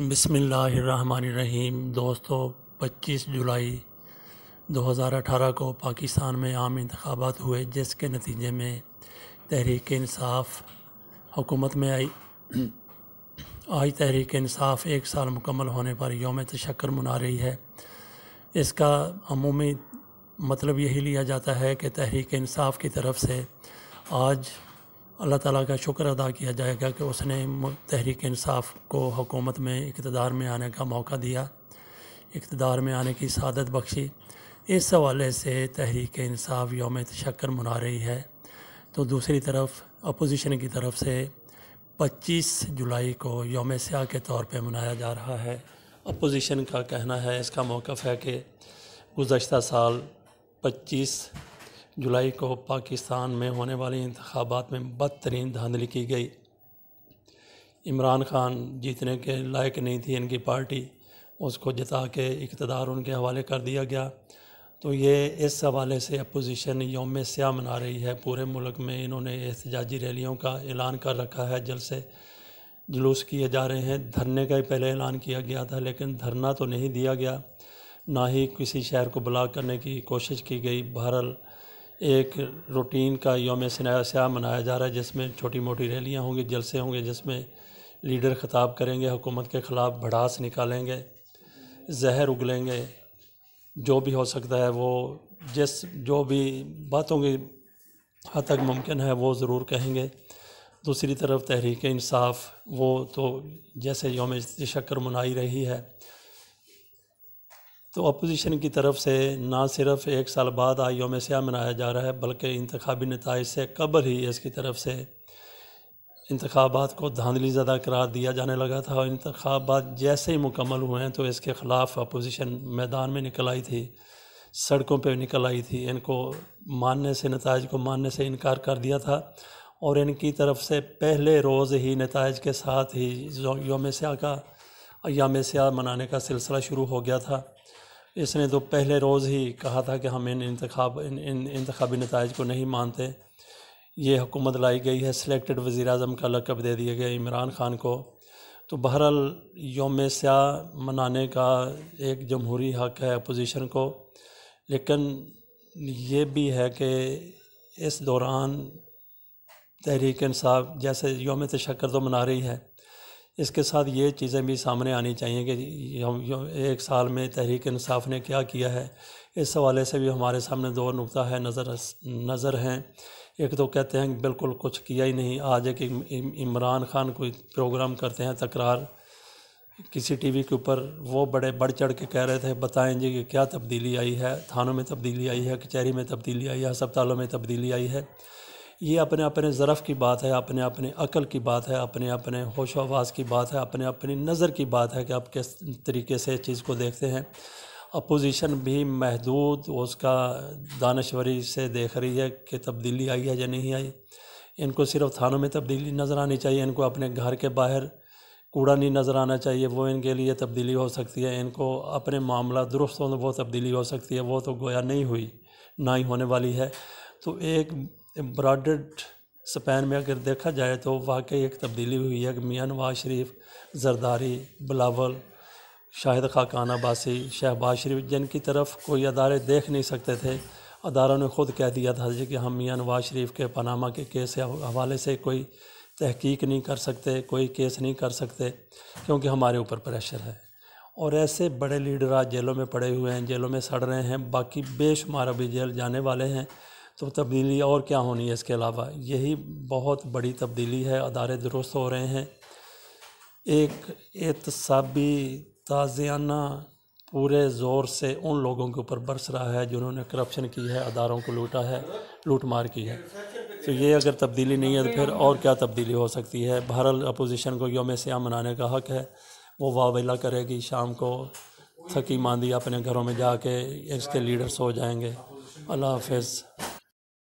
بسم اللہ الرحمن الرحیم دوستو پچیس جولائی دو ہزار اٹھارہ کو پاکستان میں عام انتخابات ہوئے جس کے نتیجے میں تحریک انصاف حکومت میں آئی آج تحریک انصاف ایک سال مکمل ہونے پر یوم تشکر منا رہی ہے اس کا عمومی مطلب یہی لیا جاتا ہے کہ تحریک انصاف کی طرف سے آج اللہ تعالیٰ کا شکر ادا کیا جائے گا کہ اس نے تحریک انصاف کو حکومت میں اقتدار میں آنے کا موقع دیا اقتدار میں آنے کی سعادت بخشی اس حوالے سے تحریک انصاف یوم تشکر منا رہی ہے تو دوسری طرف اپوزیشن کی طرف سے پچیس جولائی کو یوم سیاہ کے طور پہ منایا جا رہا ہے اپوزیشن کا کہنا ہے اس کا موقف ہے کہ گزشتہ سال پچیس جولائی کو پاکستان میں ہونے والی انتخابات میں بدترین دھاندلی کی گئی عمران خان جیتنے کے لائق نہیں تھی ان کی پارٹی اس کو جتا کے اقتدار ان کے حوالے کر دیا گیا تو یہ اس حوالے سے اپوزیشن یوم سیاہ منا رہی ہے پورے ملک میں انہوں نے احتجاجی ریلیوں کا اعلان کر رکھا ہے جل سے جلوس کیے جا رہے ہیں دھرنے کا ہی پہلے اعلان کیا گیا تھا لیکن دھرنا تو نہیں دیا گیا نہ ہی کسی شہر کو بلاک کرنے کی کوشش کی گئی بہرحال ایک روٹین کا یوم سنا سیاہ منایا جا رہا ہے جس میں چھوٹی موٹی ریلیاں ہوں گی جلسے ہوں گے جس میں لیڈر خطاب کریں گے حکومت کے خلاف بھڑاس نکالیں گے زہر اگلیں گے جو بھی ہو سکتا ہے وہ جس جو بھی باتوں کی حد تک ممکن ہے وہ ضرور کہیں گے دوسری طرف تحریک انصاف وہ تو جیسے یوم تشکر منائی رہی ہے تو اپوزیشن کی طرف سے نہ صرف ایک سال بعد آئی یوم سیاہ منایا جا رہا ہے بلکہ انتخابی نتائج سے قبل ہی اس کی طرف سے انتخابات کو دھاندلی زدہ قرار دیا جانے لگا تھا اور انتخابات جیسے ہی مکمل ہوئے ہیں تو اس کے خلاف اپوزیشن میدان میں نکل آئی تھی سڑکوں پہ نکل آئی تھی ان کو ماننے سے نتائج کو ماننے سے انکار کر دیا تھا اور ان کی طرف سے پہلے روز ہی نتائج کے ساتھ ہی یوم سیاہ کا یوم سیاہ منانے کا سلسلہ شروع ہو گیا تھا اس نے تو پہلے روز ہی کہا تھا کہ ہم انتخاب ان انتخابی نتائج کو نہیں مانتے یہ حکومت لائی گئی ہے سلیکٹڈ وزیر اعظم کا لقب دے دیا گیا عمران خان کو تو بہرحال یوم سیاہ منانے کا ایک جمہوری حق ہے اپوزیشن کو لیکن یہ بھی ہے کہ اس دوران تحریک انصاف جیسے یوم تشکر تو منا رہی ہے اس کے ساتھ یہ چیزیں بھی سامنے آنی چاہیے کہ ایک سال میں تحریک انصاف نے کیا کیا ہے اس حوالے سے بھی ہمارے سامنے دو نقطہ ہے نظر نظر ہیں ایک تو کہتے ہیں بالکل کچھ کیا ہی نہیں آج ایک عمران خان کوئی پروگرام کرتے ہیں تکرار کسی ٹی وی کے اوپر وہ بڑے بڑھ چڑھ کے کہہ رہے تھے بتائیں جی کہ کیا تبدیلی آئی ہے تھانوں میں تبدیلی آئی ہے کچہری میں تبدیلی آئی ہے ہسپتالوں میں تبدیلی آئی ہے یہ اپنے اپنے ظرف کی بات ہے اپنے اپنے عقل کی بات ہے اپنے اپنے ہوش و آواز کی بات ہے اپنے اپنی نظر کی بات ہے کہ آپ کس طریقے سے چیز کو دیکھتے ہیں اپوزیشن بھی محدود اس کا دانشوری سے دیکھ رہی ہے کہ تبدیلی آئی ہے یا نہیں آئی ان کو صرف تھانوں میں تبدیلی نظر آنی چاہیے ان کو اپنے گھر کے باہر کوڑا نہیں نظر آنا چاہیے وہ ان کے لیے تبدیلی ہو سکتی ہے ان کو اپنے معاملہ درست تو وہ تبدیلی ہو سکتی ہے وہ تو گویا نہیں ہوئی نہ ہی ہونے والی ہے تو ایک امبراڈڈ سپین میں اگر دیکھا جائے تو واقعی ایک تبدیلی ہوئی ہے کہ میاں نواز شریف زرداری بلاول شاہد خاقانہ عباسی شہباز شریف جن کی طرف کوئی ادارے دیکھ نہیں سکتے تھے اداروں نے خود کہہ دیا تھا جی کہ ہم میاں نواز شریف کے پاناما کے کیس حوالے سے کوئی تحقیق نہیں کر سکتے کوئی کیس نہیں کر سکتے کیونکہ ہمارے اوپر پریشر ہے اور ایسے بڑے لیڈر آج جیلوں میں پڑے ہوئے ہیں جیلوں میں سڑ رہے ہیں باقی بے شمار ابھی جیل جانے والے ہیں تو تبدیلی اور کیا ہونی ہے اس کے علاوہ یہی بہت بڑی تبدیلی ہے ادارے درست ہو رہے ہیں ایک اعتصابی تازیانہ پورے زور سے ان لوگوں کے اوپر برس رہا ہے جنہوں نے کرپشن کی ہے اداروں کو لوٹا ہے لوٹ مار کی ہے تو یہ اگر تبدیلی نہیں ہے تو پھر اور کیا تبدیلی ہو سکتی ہے بہرحال اپوزیشن کو یوم سیاہ منانے کا حق ہے وہ واویلا کرے گی شام کو تھکی ماندی اپنے گھروں میں جا کے اس کے لیڈرس ہو جائیں گے اللہ حافظ